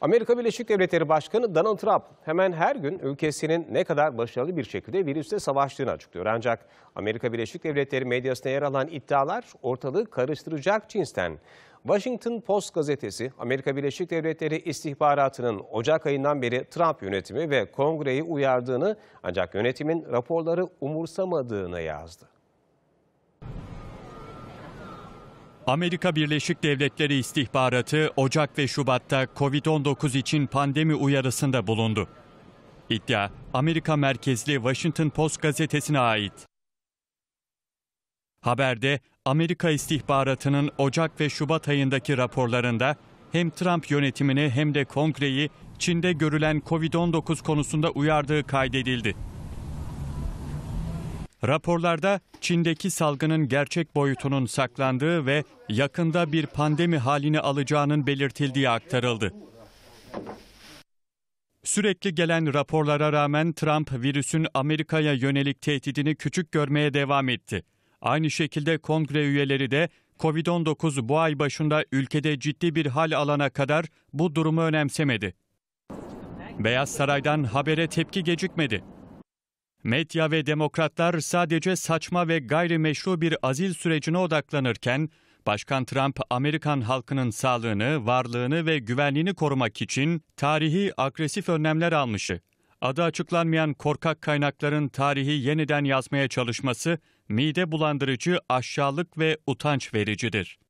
Amerika Birleşik Devletleri Başkanı Donald Trump hemen her gün ülkesinin ne kadar başarılı bir şekilde virüsle savaştığını açıklıyor. Ancak Amerika Birleşik Devletleri medyasına yer alan iddialar ortalığı karıştıracak cinsten. Washington Post gazetesi Amerika Birleşik Devletleri istihbaratının Ocak ayından beri Trump yönetimi ve kongreyi uyardığını ancak yönetimin raporları umursamadığını yazdı. Amerika Birleşik Devletleri istihbaratı Ocak ve Şubat'ta Covid-19 için pandemi uyarısında bulundu. İddia Amerika merkezli Washington Post gazetesine ait. Haberde Amerika istihbaratının Ocak ve Şubat ayındaki raporlarında hem Trump yönetimini hem de kongreyi Çin'de görülen Covid-19 konusunda uyardığı kaydedildi. Raporlarda Çin'deki salgının gerçek boyutunun saklandığı ve yakında bir pandemi halini alacağının belirtildiği aktarıldı. Sürekli gelen raporlara rağmen Trump virüsün Amerika'ya yönelik tehdidini küçük görmeye devam etti. Aynı şekilde kongre üyeleri de Covid-19 bu ay başında ülkede ciddi bir hal alana kadar bu durumu önemsemedi. Beyaz Saray'dan habere tepki gecikmedi. Medya ve demokratlar sadece saçma ve gayrimeşru bir azil sürecine odaklanırken, Başkan Trump, Amerikan halkının sağlığını, varlığını ve güvenliğini korumak için tarihi agresif önlemler almışı. Adı açıklanmayan korkak kaynakların tarihi yeniden yazmaya çalışması mide bulandırıcı, aşağılık ve utanç vericidir.